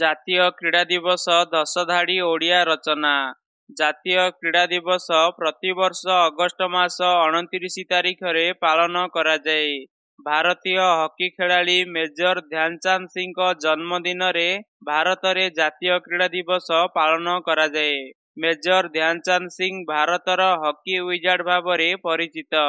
ଜାତୀୟ କ୍ରୀଡ଼ା ଦିବସ ଦଶଧାଡ଼ି ଓଡ଼ିଆ ରଚନା ଜାତୀୟ କ୍ରୀଡ଼ା ଦିବସ ପ୍ରତିବର୍ଷ ଅଗଷ୍ଟ ମାସ ଅଣତିରିଶ ତାରିଖରେ ପାଳନ କରାଯାଏ ଭାରତୀୟ ହକି ଖେଳାଳି ମେଜର ଧ୍ୟାନଚାନ୍ଦ ସିଂଙ୍କ ଜନ୍ମଦିନରେ ଭାରତରେ ଜାତୀୟ କ୍ରୀଡ଼ା ଦିବସ ପାଳନ କରାଯାଏ ମେଜର ଧ୍ୟାନଚାନ୍ଦ ସିଂ ଭାରତର ହକି ୱିଜାର୍ଡ ଭାବରେ ପରିଚିତ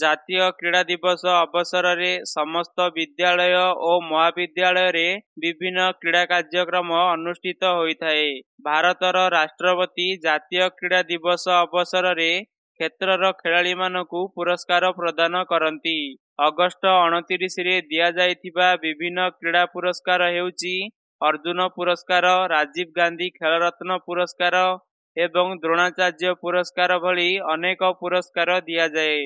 ଜାତୀୟ କ୍ରୀଡ଼ା ଦିବସ ଅବସରରେ ସମସ୍ତ ବିଦ୍ୟାଳୟ ଓ ମହାବିଦ୍ୟାଳୟରେ ବିଭିନ୍ନ କ୍ରୀଡ଼ା କାର୍ଯ୍ୟକ୍ରମ ଅନୁଷ୍ଠିତ ହୋଇଥାଏ ଭାରତର ରାଷ୍ଟ୍ରପତି ଜାତୀୟ କ୍ରୀଡ଼ା ଦିବସ ଅବସରରେ କ୍ଷେତ୍ରର ଖେଳାଳିମାନଙ୍କୁ ପୁରସ୍କାର ପ୍ରଦାନ କରନ୍ତି ଅଗଷ୍ଟ ଅଣତିରିଶରେ ଦିଆଯାଇଥିବା ବିଭିନ୍ନ କ୍ରୀଡ଼ା ପୁରସ୍କାର ହେଉଛି ଅର୍ଜୁନ ପୁରସ୍କାର ରାଜୀବ ଗାନ୍ଧୀ ଖେଳରତ୍ନ ପୁରସ୍କାର ଏବଂ ଦ୍ରୋଣାଚାର୍ଯ୍ୟ ପୁରସ୍କାର ଭଳି ଅନେକ ପୁରସ୍କାର ଦିଆଯାଏ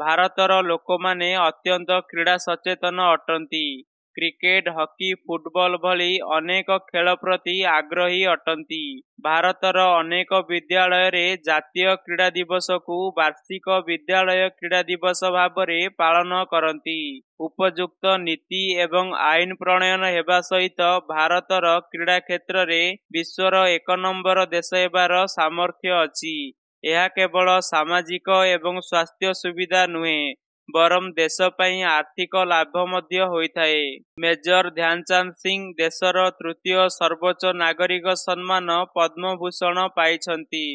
ଭାରତର ଲୋକମାନେ ଅତ୍ୟନ୍ତ କ୍ରୀଡ଼ା ସଚେତନ ଅଟନ୍ତି କ୍ରିକେଟ ହକି ଫୁଟବଲ ଭଳି ଅନେକ ଖେଳ ପ୍ରତି ଆଗ୍ରହୀ ଅଟନ୍ତି ଭାରତର ଅନେକ ବିଦ୍ୟାଳୟରେ ଜାତୀୟ କ୍ରୀଡ଼ା ଦିବସକୁ ବାର୍ଷିକ ବିଦ୍ୟାଳୟ କ୍ରୀଡ଼ା ଦିବସ ଭାବରେ ପାଳନ କରନ୍ତି ଉପଯୁକ୍ତ ନୀତି ଏବଂ ଆଇନ ପ୍ରଣୟନ ହେବା ସହିତ ଭାରତର କ୍ରୀଡ଼ା କ୍ଷେତ୍ରରେ ବିଶ୍ୱର ଏକ ନମ୍ବର ଦେଶ ହେବାର ସାମର୍ଥ୍ୟ ଅଛି ଏହା କେବଳ ସାମାଜିକ ଏବଂ ସ୍ୱାସ୍ଥ୍ୟ ସୁବିଧା ନୁହେଁ ବରଂ ଦେଶ ପାଇଁ ଆର୍ଥିକ ଲାଭ ମଧ୍ୟ ହୋଇଥାଏ ମେଜର ଧ୍ୟାନଚାନ୍ଦ ସିଂ ଦେଶର ତୃତୀୟ ସର୍ବୋଚ୍ଚ ନାଗରିକ ସମ୍ମାନ ପଦ୍ମଭୂଷଣ ପାଇଛନ୍ତି